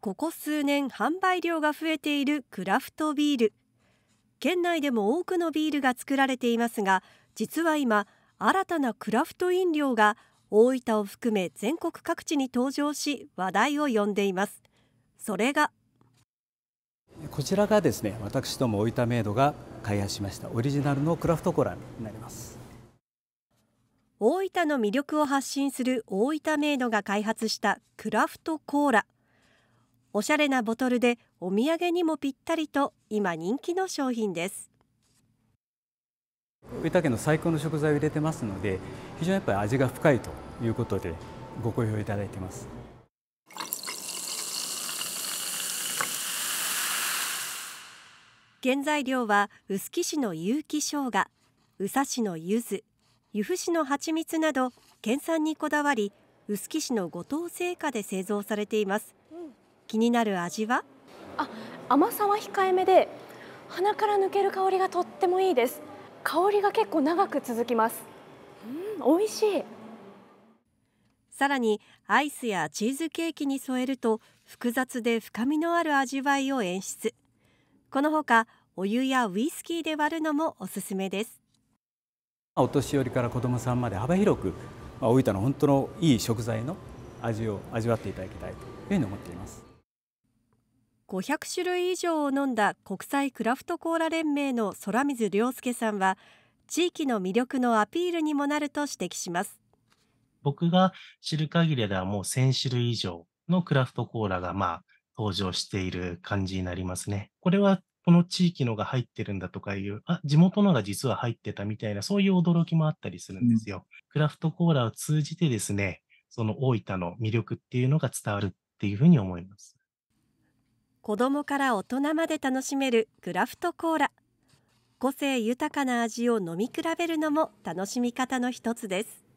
ここ数年販売量が増えているクラフトビール県内でも多くのビールが作られていますが実は今新たなクラフト飲料が大分を含め全国各地に登場し話題を呼んでいますそれがこちらがですね私ども大分メイドが開発しましたオリジナルのクラフトコーラになります大分の魅力を発信する大分メイドが開発したクラフトコーラおしゃれなボトルでお土産にもぴったりと今人気の商品です大分県の最高の食材を入れてますので非常にやっぱり味が深いということでご好評いただいてます原材料は臼杵市の有機生姜宇佐市の柚子由布市の蜂蜜など県産にこだわり臼杵市の五島製菓で製造されています気になる味はあ甘さは控えめで鼻から抜ける香りがとってもいいです香りが結構長く続きますうん、美味しいさらにアイスやチーズケーキに添えると複雑で深みのある味わいを演出このほかお湯やウイスキーで割るのもおすすめですお年寄りから子どもさんまで幅広く大分の本当のいい食材の味を味わっていただきたいというふうに思っています500種類以上を飲んだ国際クラフトコーラ連盟の空水良介さんは地域の魅力のアピールにもなると指摘します僕が知る限りではもう1000種類以上のクラフトコーラがまあ登場している感じになりますね。これはこの地域のが入ってるんだとかいう、あ、地元のが実は入ってたみたいな、そういう驚きもあったりするんですよ。うん、クラフトコーラを通じてですね、その大分の魅力っていうのが伝わるっていうふうに思います。子供から大人まで楽しめるクラフトコーラ個性豊かな味を飲み比べるのも楽しみ方の一つです